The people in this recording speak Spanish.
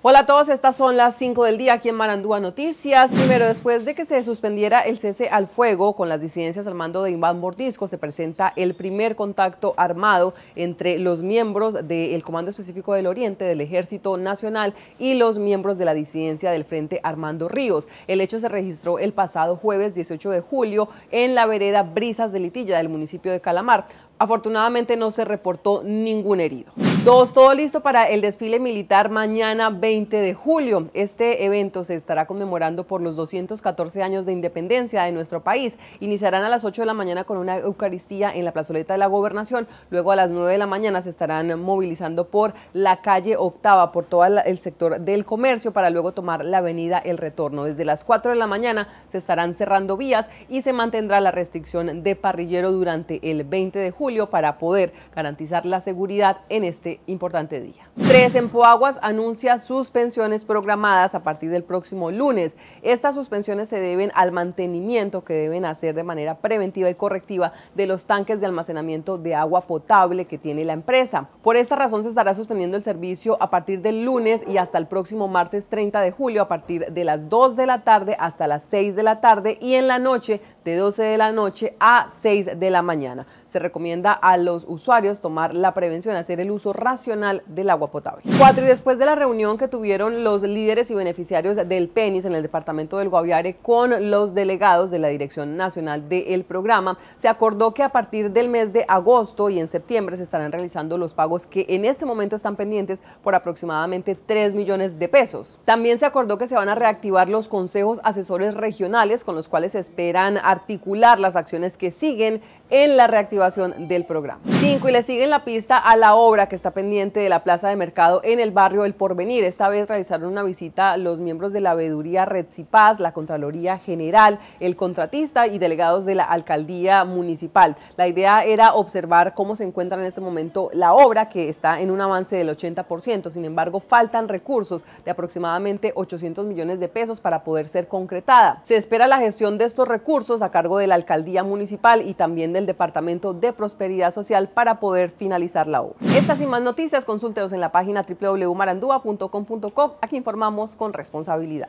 Hola a todos, estas son las 5 del día aquí en Marandúa Noticias. Primero, después de que se suspendiera el cese al fuego con las disidencias al mando de Iván Mordisco, se presenta el primer contacto armado entre los miembros del Comando Específico del Oriente del Ejército Nacional y los miembros de la disidencia del Frente Armando Ríos. El hecho se registró el pasado jueves 18 de julio en la vereda Brisas de Litilla del municipio de Calamar. Afortunadamente no se reportó ningún herido. Dos, todo listo para el desfile militar mañana 20 de julio. Este evento se estará conmemorando por los 214 años de independencia de nuestro país. Iniciarán a las 8 de la mañana con una Eucaristía en la plazoleta de la gobernación. Luego a las 9 de la mañana se estarán movilizando por la calle Octava, por todo el sector del comercio, para luego tomar la avenida El Retorno. Desde las 4 de la mañana se estarán cerrando vías y se mantendrá la restricción de parrillero durante el 20 de julio para poder garantizar la seguridad en este este importante día. 3 en Poaguas anuncia suspensiones programadas a partir del próximo lunes. Estas suspensiones se deben al mantenimiento que deben hacer de manera preventiva y correctiva de los tanques de almacenamiento de agua potable que tiene la empresa. Por esta razón se estará suspendiendo el servicio a partir del lunes y hasta el próximo martes 30 de julio a partir de las 2 de la tarde hasta las 6 de la tarde y en la noche de 12 de la noche a 6 de la mañana. Se recomienda a los usuarios tomar la prevención, hacer el uso racional del agua potable. Cuatro, y después de la reunión que tuvieron los líderes y beneficiarios del PENIS en el departamento del Guaviare con los delegados de la Dirección Nacional del Programa, se acordó que a partir del mes de agosto y en septiembre se estarán realizando los pagos que en este momento están pendientes por aproximadamente 3 millones de pesos. También se acordó que se van a reactivar los consejos asesores regionales con los cuales se esperan articular las acciones que siguen en la reactivación del programa. Cinco, y le siguen la pista a la obra que está pendiente de la Plaza de mercado en el barrio El Porvenir. Esta vez realizaron una visita los miembros de la veeduría Red Cipaz, la Contraloría General, el contratista y delegados de la alcaldía municipal. La idea era observar cómo se encuentra en este momento la obra, que está en un avance del 80%. Sin embargo, faltan recursos de aproximadamente 800 millones de pesos para poder ser concretada. Se espera la gestión de estos recursos a cargo de la alcaldía municipal y también del Departamento de Prosperidad Social para poder finalizar la obra. Estas y más noticias, consulteos en la la página www.marandúa.com.co. Aquí informamos con responsabilidad.